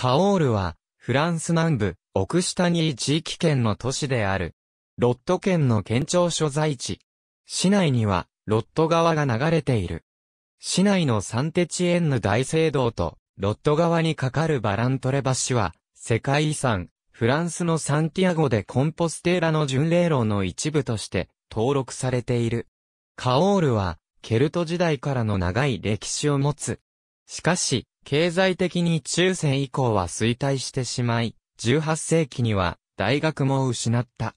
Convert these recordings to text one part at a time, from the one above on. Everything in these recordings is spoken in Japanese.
カオールは、フランス南部、オクシタニー地域圏の都市である。ロット県の県庁所在地。市内には、ロット川が流れている。市内のサンテチエンヌ大聖堂と、ロット川に架かるバラントレ橋は、世界遺産、フランスのサンティアゴでコンポステーラの巡礼路の一部として、登録されている。カオールは、ケルト時代からの長い歴史を持つ。しかし、経済的に中世以降は衰退してしまい、18世紀には大学も失った。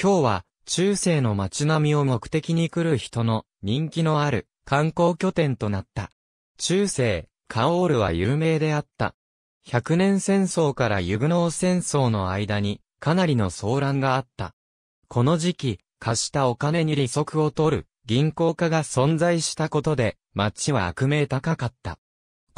今日は中世の街並みを目的に来る人の人気のある観光拠点となった。中世、カオールは有名であった。100年戦争からユグノー戦争の間にかなりの騒乱があった。この時期、貸したお金に利息を取る銀行家が存在したことで街は悪名高かった。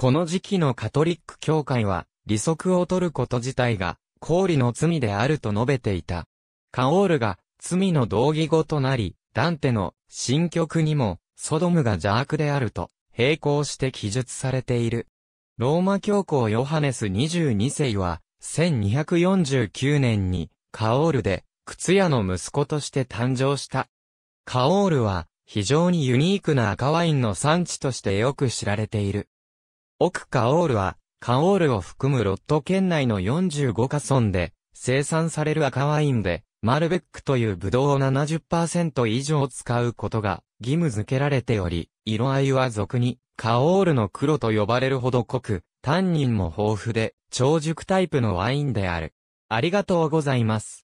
この時期のカトリック教会は、利息を取ること自体が、氷の罪であると述べていた。カオールが、罪の同義語となり、ダンテの、新曲にも、ソドムが邪悪であると、並行して記述されている。ローマ教皇ヨハネス22世は、1249年に、カオールで、靴屋の息子として誕生した。カオールは、非常にユニークな赤ワインの産地としてよく知られている。奥カオールは、カオールを含むロット県内の45カ村で生産される赤ワインで、マルベックというブドウを70%以上使うことが義務付けられており、色合いは俗にカオールの黒と呼ばれるほど濃く、タンニンも豊富で、長熟タイプのワインである。ありがとうございます。